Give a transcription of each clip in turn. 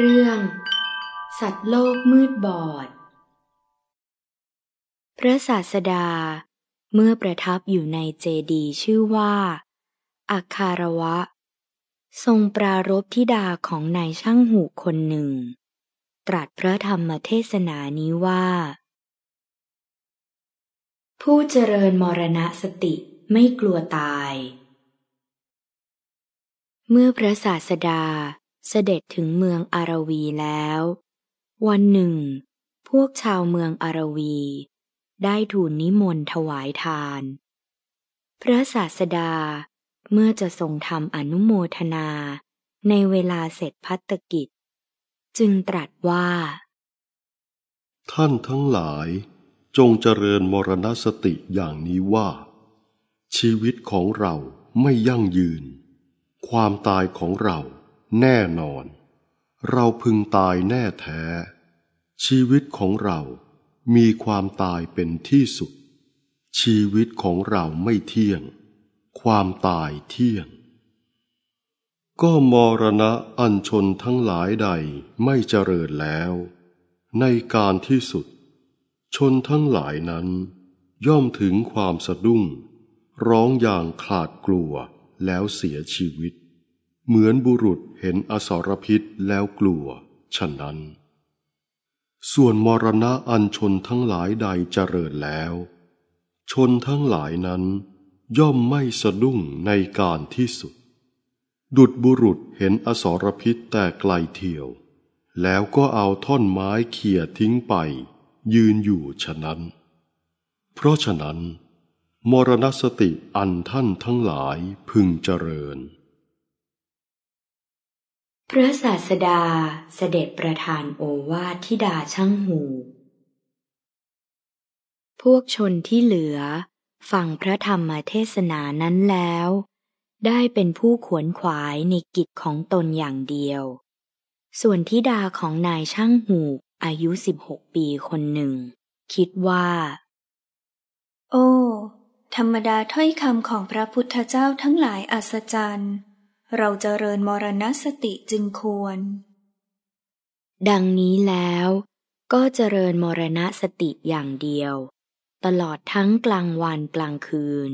เรื่องสัตว์โลกมืดบอด พระศาสดาเมื่อประทับอยู่ในเจดีชื่อว่าอาคารวะ ทรงปรารบธิดาของนายช่างหูคนหนึ่ง ตรัสพระธรรมเทศนานี้ว่า ผู้เจริญมรณะสติไม่กลัวตาย เมื่อพระศาสดาเสด็จถึงเมืองอารวีแล้ว วันหนึ่ง พวกชาวเมืองอารวี ได้ทูลนิมนต์ถวายทาน พระศาสดาเมื่อจะทรงทำอนุโมทนา ในเวลาเสร็จพัตกิจ จึงตรัสว่า ท่านทั้งหลายจงเจริญมรณสติอย่างนี้ว่า ชีวิตของเราไม่ยั่งยืน ความตายของเราแน่นอนเราพึงตายแน่แท้ ชีวิตของเรามีความตายเป็นที่สุด ชีวิตของเราไม่เที่ยง ความตายเที่ยง ก็มรณะอันชนทั้งหลายใดไม่เจริญแล้ว ในการที่สุด ชนทั้งหลายนั้นย่อมถึงความสะดุ้ง ร้องอย่างขาดกลัวแล้วเสียชีวิตเหมือนบุรุษเห็นอสรพิษแล้วกลัวฉะนั้น ส่วนมรณะอันชนทั้งหลายใดเจริญแล้ว ชนทั้งหลายนั้นย่อมไม่สะดุ้งในการที่สุด ดุดบุรุษเห็นอสรพิษแต่ไกลเที่ยว แล้วก็เอาท่อนไม้เขี่ยทิ้งไปยืนอยู่ฉะนั้น เพราะฉะนั้น มรณสติอันท่านทั้งหลายพึงเจริญพระศาสดาเสด็จประทานโอวาทที่ดาช่างหูพวกชนที่เหลือ ฟังพระธรรมเทศนานั้นแล้ว ได้เป็นผู้ขวนขวายในกิจของตนอย่างเดียว ส่วนทิดาของนายช่างหูอายุสิบหกปีคนหนึ่ง คิดว่า โอ้ ธรรมดาถ้อยคำของพระพุทธเจ้าทั้งหลายอัศจรรย์เราจเจริญมรณสติจึงควร ดังนี้แล้วก็เจริญมรณสติอย่างเดียว ตลอดทั้งกลางวันกลางคืน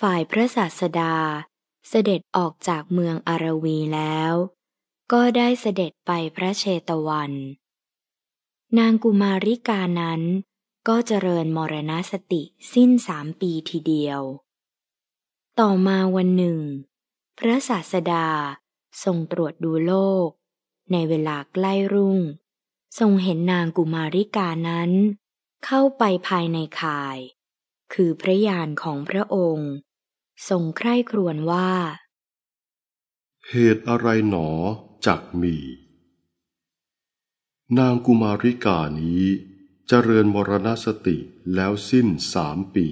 ฝ่ายพระศาสดาเสด็จออกจากเมืองอารวีแล้ว ก็ได้เสด็จไปพระเชตวัน นางกุมาริกานั้น ก็เจริญมรณสติสิ้นสามปีทีเดียว ต่อมาวันหนึ่งพระศาสดาทรงตรวจดูโลก ในเวลาใกล้รุ่ง ทรงเห็นนางกุมาริกานั้น เข้าไปภายในข่าย คือพระยานของพระองค์ ทรงใคร่ครวญว่า เหตุอะไรหนอจักมี นางกุมาริกานี้จเจริญมรณสติแล้วสิ้นสามปี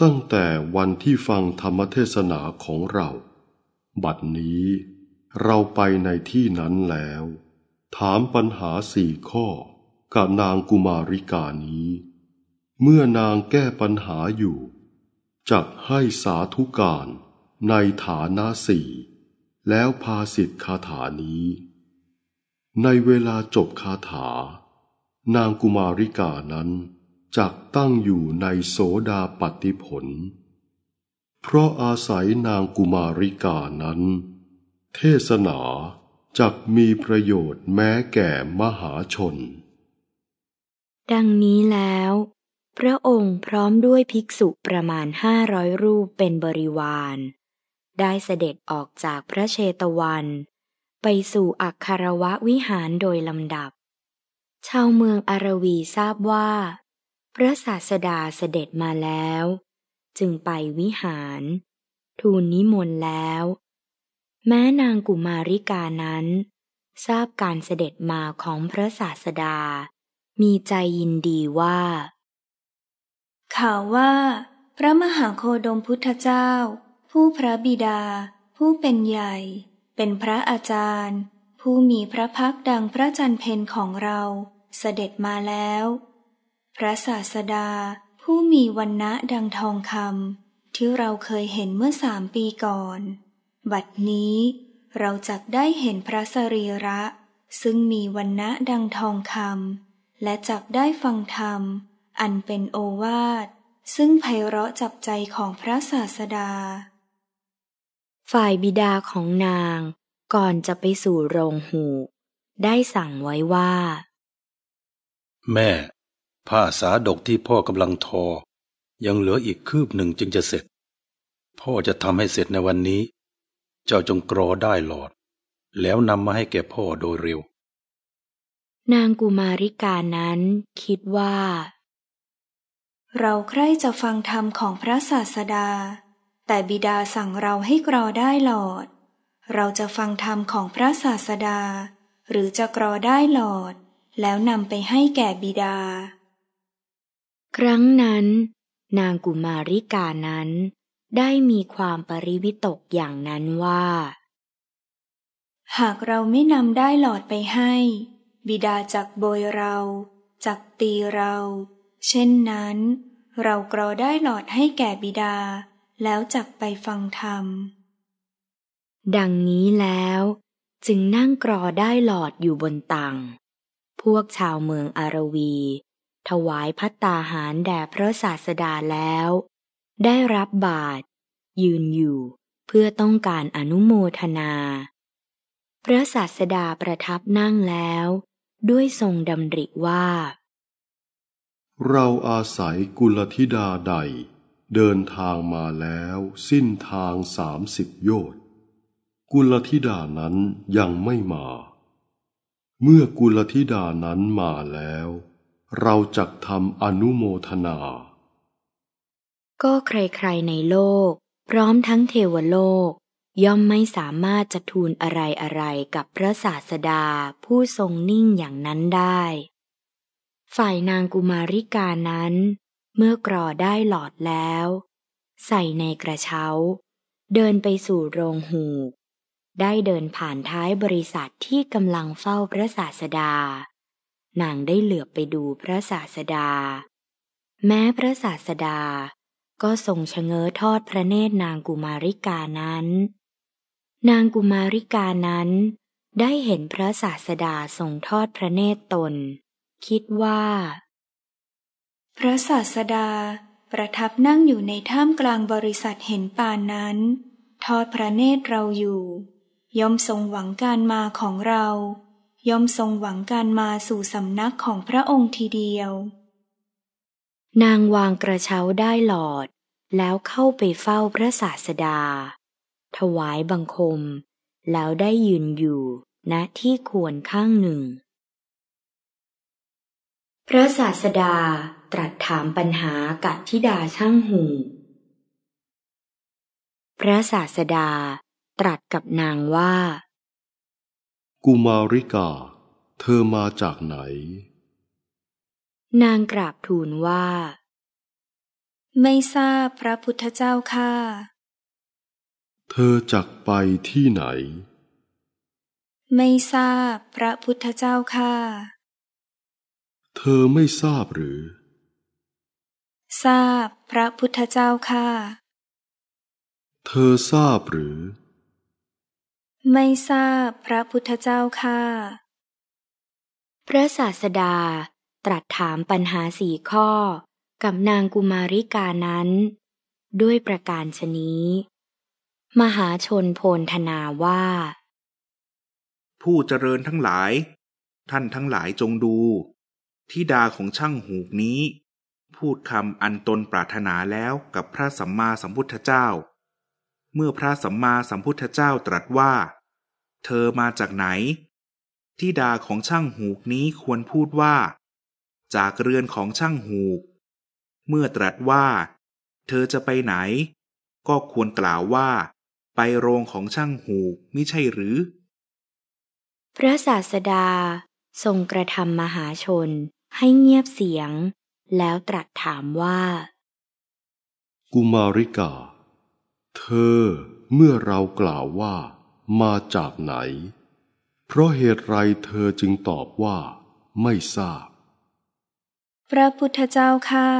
ตั้งแต่วันที่ฟังธรรมเทศนาของเราบัดนี้เราไปในที่นั้นแล้ว ถามปัญหาสี่ข้อกับนางกุมาริกานี้ เมื่อนางแก้ปัญหาอยู่ จักให้สาธุการในฐานะสี่แล้วพาสิทธิคาถานี้ ในเวลาจบคาถา นางกุมาริกานั้น จักตั้งอยู่ในโสดาปฏติผลเพราะอาศัยนางกุมาริกานั้น เทศนาจักมีประโยชน์แม้แก่มหาชน ดังนี้แล้ว พระองค์พร้อมด้วยภิกษุประมาณห้าร้อยรูปเป็นบริวาร ได้เสด็จออกจากพระเชตวัน ไปสู่อักคารวะวิหารโดยลำดับชาวเมืองอารวีทราบว่า พระศาสดาเสด็จมาแล้วจึงไปวิหาร ทูลนิมนต์แล้ว แม้นางกุมาริกานั้น ทราบการเสด็จมาของพระศาสดา มีใจยินดีว่าข่าวว่า พระมหาโคดมพุทธเจ้า ผู้พระบิดา ผู้เป็นใหญ่ เป็นพระอาจารย์ ผู้มีพระพักดังพระจันเพนของเราเสด็จมาแล้ว พระศาสดาผู้มีวันนะดังทองคำที่เราเคยเห็นเมื่อสามปีก่อน บัดนี้เราจักได้เห็นพระสรีระ ซึ่งมีวันนะดังทองคำและจักได้ฟังธรรม อันเป็นโอวาทซึ่งไพเราะจับใจของพระศาสดา ฝ่ายบิดาของนางก่อนจะไปสู่โรงหู ได้สั่งไว้ว่า แม่ผ้าสาดกที่พ่อกำลังทอ ยังเหลืออีกคืบหนึ่งจึงจะเสร็จ พ่อจะทำให้เสร็จในวันนี้ เจ้าจงกรอได้หลอด แล้วนำมาให้แก่พ่อโดยเร็ว นางกุมาริกานั้นคิดว่า เราใคร่จะฟังธรรมของพระศาสดา แต่บิดาสั่งเราให้กรอได้หลอด เราจะฟังธรรมของพระศาสดา หรือจะกรอได้หลอด แล้วนำไปให้แก่บิดาครั้งนั้น นางกุมาริกานั้นได้มีความปริวิตกอย่างนั้นว่า หากเราไม่นำได้หลอดไปให้ บิดาจักโบยเราจักตีเรา เช่นนั้น เรากรอได้หลอดให้แก่บิดา แล้วจักไปฟังธรรม ดังนี้แล้ว จึงนั่งกรอได้หลอดอยู่บนตังพวกชาวเมืองอารวีถวายพัตตาหารแด่พระศาสดาแล้ว ได้รับบาตรยืนอยู่ เพื่อต้องการอนุโมทนา พระศาสดาประทับนั่งแล้ว ด้วยทรงดำริว่า เราอาศัยกุลธิดาใด เดินทางมาแล้วสิ้นทางสามสิบโยชนกุลธิดานั้นยังไม่มา เมื่อกุลธิดานั้นมาแล้วเราจักทำอนุโมทนา ก็ใครๆในโลกพร้อมทั้งเทวโลก ย่อมไม่สามารถจะทูลอะไรๆกับพระศาสดาผู้ทรงนิ่งอย่างนั้นได้ ฝ่ายนางกุมาริกานั้น เมื่อกรอได้หลอดแล้ว ใส่ในกระเช้า เดินไปสู่โรงหูได้เดินผ่านท้ายบริษัทที่กำลังเฝ้าพระศาสดานางได้เหลือบไปดูพระศาสดา แม้พระศาสดาก็ทรงชะเง้อทอดพระเนตรนางกุมาริกานั้น นางกุมาริกานั้น ได้เห็นพระศาสดาทรงทอดพระเนตรตน คิดว่า พระศาสดาประทับนั่งอยู่ในถ้ำกลางบริษัทเห็นปานนั้น ทอดพระเนตรเราอยู่ย่อมทรงหวังการมาของเราย่อมทรงหวังการมาสู่สำนักของพระองค์ทีเดียว นางวางกระเช้าได้หลอด แล้วเข้าไปเฝ้าพระศาสดา ถวายบังคม แล้วได้ยืนอยู่ณนะที่ควรข้างหนึ่ง พระศาสดาตรัสถามปัญหากับทิดาช่างหู พระศาสดาตรัสกับนางว่ากุมาริกา เธอมาจากไหน นางกราบทูลว่า ไม่ทราบพระพุทธเจ้าค่ะ เธอจักไปที่ไหน ไม่ทราบพระพุทธเจ้าค่ะ เธอไม่ทราบหรือ ทราบพระพุทธเจ้าค่ะ เธอทราบหรือไม่ทราบพระพุทธเจ้าค่ะพระศาสดาตรัสถามปัญหาสี่ข้อกับนางกุมาริกานั้น ด้วยประการชนี้มหาชนโพลธนาว่า ผู้เจริญทั้งหลาย ท่านทั้งหลายจงดูทิดาของช่างหูกนี้ พูดคำอันตนปรารถนาแล้วกับพระสัมมาสัมพุทธเจ้าเมื่อพระสัมมาสัมพุทธเจ้าตรัสว่า เธอมาจากไหนทิดาของช่างหูกนี้ควรพูดว่า จากเรือนของช่างหูก เมื่อตรัสว่า เธอจะไปไหน ก็ควรกล่าวว่า ไปโรงของช่างหูกมิใช่หรือ พระศาสดาทรงกระทำมหาชนให้เงียบเสียง แล้วตรัสถามว่า กุมาริกาเธอเมื่อเรากล่าวว่ามาจากไหน เพราะเหตุไรเธอจึงตอบว่าไม่ทราบ พระพุทธเจ้าค่า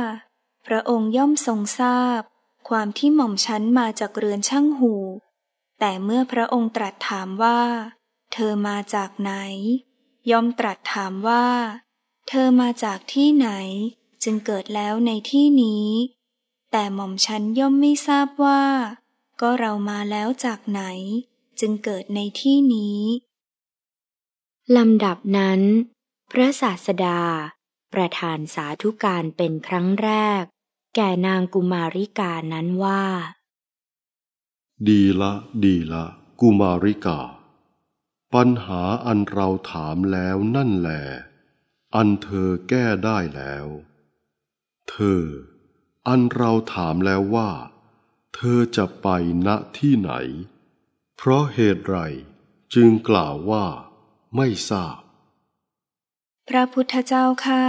พระองค์ย่อมทรงทราบ ความที่หม่อมฉันมาจากเรือนช่างหู แต่เมื่อพระองค์ตรัสถามว่าเธอมาจากไหน ย่อมตรัสถามว่าเธอมาจากที่ไหนจึงเกิดแล้วในที่นี้ แต่หม่อมฉันย่อมไม่ทราบว่าก็เรามาแล้วจากไหน จึงเกิดในที่นี้ ลำดับนั้น พระศาสดา ประธานสาธุการเป็นครั้งแรก แก่นางกุมาริกานั้นว่าดีละดีละกุมาริกา ปัญหาอันเราถามแล้วนั่นแหลอันเธอแก้ได้แล้ว เธอ อันเราถามแล้วว่าเธอจะไปณที่ไหน เพราะเหตุไรจึงกล่าวว่าไม่ทราบ พระพุทธเจ้าค่า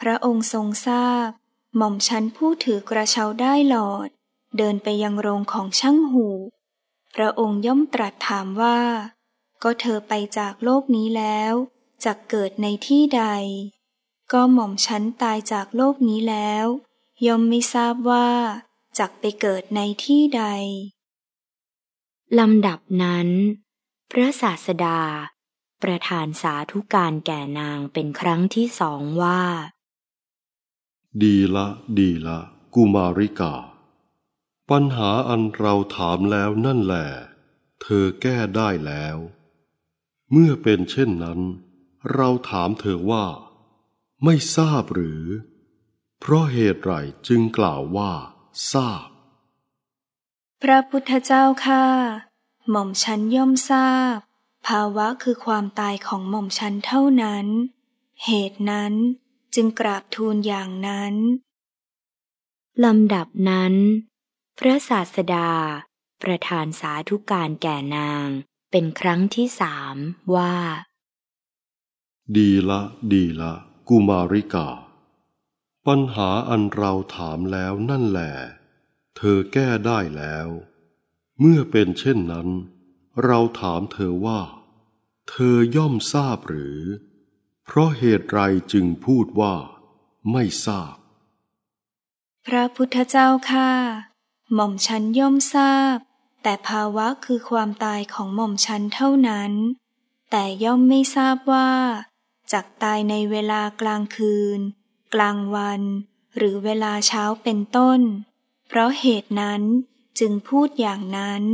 พระองค์ทรงทราบ หม่อมชันผู้ถือกระเช้าได้หลอด เดินไปยังโรงของช่างหู พระองค์ย่อมตรัสถามว่า ก็เธอไปจากโลกนี้แล้ว จะเกิดในที่ใด ก็หม่อมชันตายจากโลกนี้แล้ว ย่อมไม่ทราบว่าจักไปเกิดในที่ใด ลำดับนั้น พระศาสดา ประทานสาธุการแก่นางเป็นครั้งที่สองว่า ดีละ ดีละ กุมาริกา ปัญหาอันเราถามแล้วนั่นแหละเธอแก้ได้แล้ว เมื่อเป็นเช่นนั้น เราถามเธอว่า ไม่ทราบหรือ เพราะเหตุไรจึงกล่าวว่าทราบ พระพุทธเจ้าค่ะ หม่อมฉันย่อมทราบ ภาวะคือความตายของหม่อมฉันเท่านั้น เหตุนั้นจึงกราบทูลอย่างนั้น ลำดับนั้น พระศาสดา ประธานสาธุการแก่นางเป็นครั้งที่สามว่า ดีละ ดีละ กุมาริกาปัญหาอันเราถามแล้วนั่นแหละเธอแก้ได้แล้ว เมื่อเป็นเช่นนั้น เราถามเธอว่า เธอย่อมทราบหรือ เพราะเหตุไรจึงพูดว่า ไม่ทราบ พระพุทธเจ้าค่ะหม่อมฉันย่อมทราบ แต่ภาวะคือความตายของหม่อมฉันเท่านั้น แต่ย่อมไม่ทราบว่า จากตายในเวลากลางคืนกลางวัน หรือเวลาเช้าเป็นต้น เพราะเหตุนั้นจึงพูดอย่างนั้น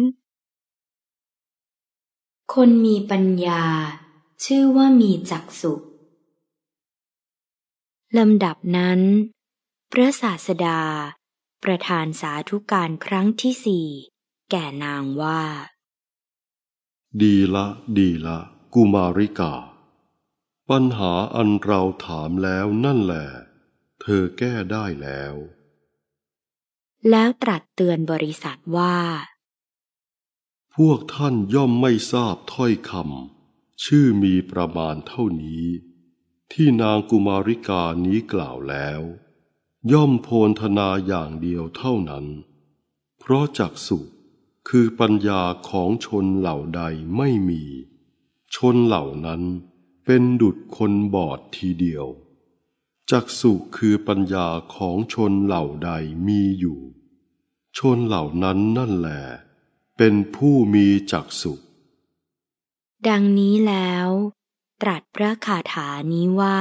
คนมีปัญญา ชื่อว่ามีจักสุลำดับนั้น พระศาสดา ประธานสาธุการครั้งที่สี่ แก่นางว่า ดีละ ดีละ กุมาริกา ปัญหาอันเราถามแล้วนั่นแหละเธอแก้ได้แล้ว แล้วตรัสเตือนบริษัทว่า พวกท่านย่อมไม่ทราบถ้อยคำชื่อมีประมาณเท่านี้ ที่นางกุมาริกานี้กล่าวแล้ว ย่อมโพนธนาอย่างเดียวเท่านั้น เพราะจักสุคือปัญญาของชนเหล่าใดไม่มี ชนเหล่านั้นเป็นดุดคนบอดทีเดียวจักสุคือปัญญาของชนเหล่าใดมีอยู่ ชนเหล่านั้นนั่นแหลเป็นผู้มีจักสุดังนี้แล้ว ตรัสพระคาถานี้ว่า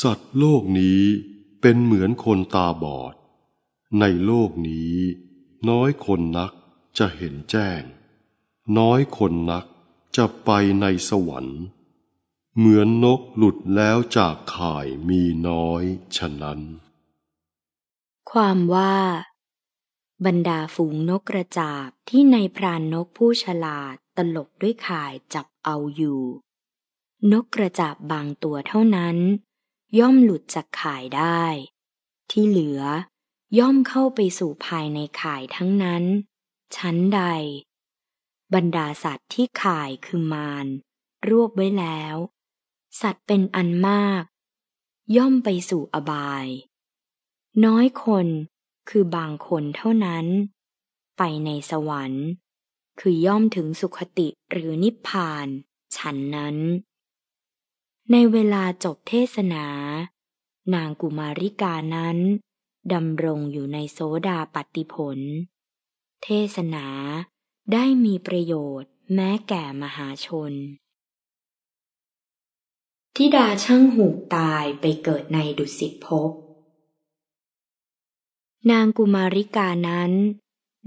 สัตว์โลกนี้เป็นเหมือนคนตาบอด ในโลกนี้ น้อยคนนักจะเห็นแจ้ง น้อยคนนักจะไปในสวรรค์เหมือนนกหลุดแล้วจากข่ายมีน้อยฉะนั้น ความว่า บรรดาฝูงนกกระจาบที่ในพรานนกผู้ฉลาดตลบด้วยข่ายจับเอาอยู่ นกกระจาบบางตัวเท่านั้นย่อมหลุดจากข่ายได้ ที่เหลือย่อมเข้าไปสู่ภายในข่ายทั้งนั้นชั้นใด บรรดาสัตว์ที่ข่ายคือมารรวบไว้แล้วสัตว์เป็นอันมาก ย่อมไปสู่อบาย น้อยคนคือบางคนเท่านั้น ไปในสวรรค์ คือย่อมถึงสุขติหรือนิพพานฉันนั้น ในเวลาจบเทศนา นางกุมาริกานั้น ดำรงอยู่ในโซดาปฏิผล เทศนา ได้มีประโยชน์แม้แก่มหาชนทิดาช่างหูกตายไปเกิดในดุสิตภพ นางกุมาริกานั้น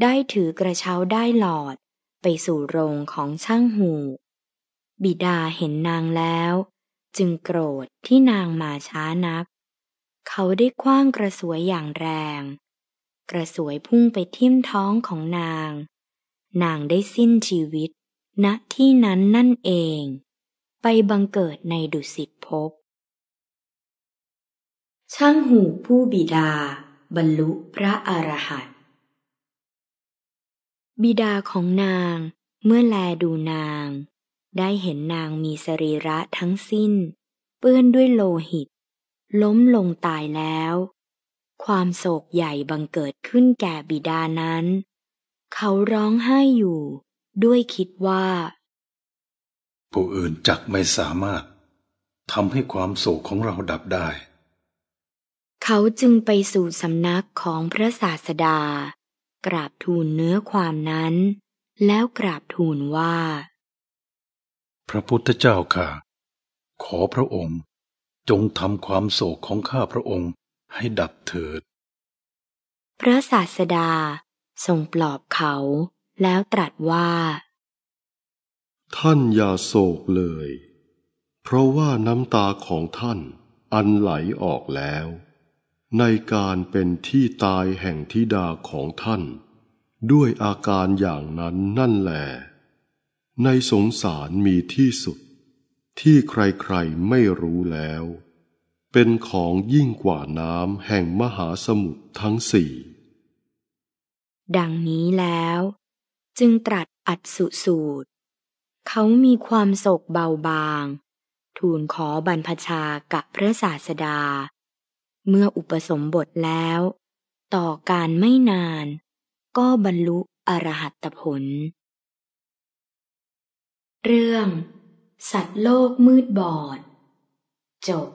ได้ถือกระเช้าได้หลอดไปสู่โรงของช่างหูบิดาเห็นนางแล้ว จึงโกรธที่นางมาช้านัก เขาได้คว้างกระสวยอย่างแรง กระสวยพุ่งไปทิ่มท้องของนาง นางได้สิ้นชีวิตณนะที่นั้นนั่นเองไปบังเกิดในดุสิตภพ ช่างหูผู้บิดา บรรลุพระอรหันต์บิดาของนางเมื่อแลดูนาง ได้เห็นนางมีสรีระทั้งสิ้น เปื้อนด้วยโลหิต ล้มลงตายแล้ว ความโศกใหญ่บังเกิดขึ้นแก่บิดานั้น เขาร้องไห้อยู่ด้วยคิดว่าผู้อื่นจักไม่สามารถทำให้ความโศกของเราดับได้ เขาจึงไปสู่สำนักของพระศาสดา กราบทูลเนื้อความนั้น แล้วกราบทูลว่า พระพุทธเจ้าค่ะ ขอพระองค์จงทำความโศกของข้าพระองค์ให้ดับเถิด พระศาสดาทรงปลอบเขาแล้วตรัสว่าท่านอย่าโศกเลย เพราะว่าน้ำตาของท่านอันไหลออกแล้ว ในการเป็นที่ตายแห่งทิดาของท่าน ด้วยอาการอย่างนั้นนั่นแหลในสงสารมีที่สุด ที่ใครๆไม่รู้แล้ว เป็นของยิ่งกว่าน้ำแห่งมหาสมุทรทั้งสี่ ดังนี้แล้ว จึงตรัสอัดสุสูตรเขามีความโศกเบาบาง ทูลขอบรรพชากับพระศาสดา เมื่ออุปสมบทแล้ว ต่อการไม่นาน ก็บรรลุอรหัตผล เรื่อง สัตว์โลกมืดบอด จบ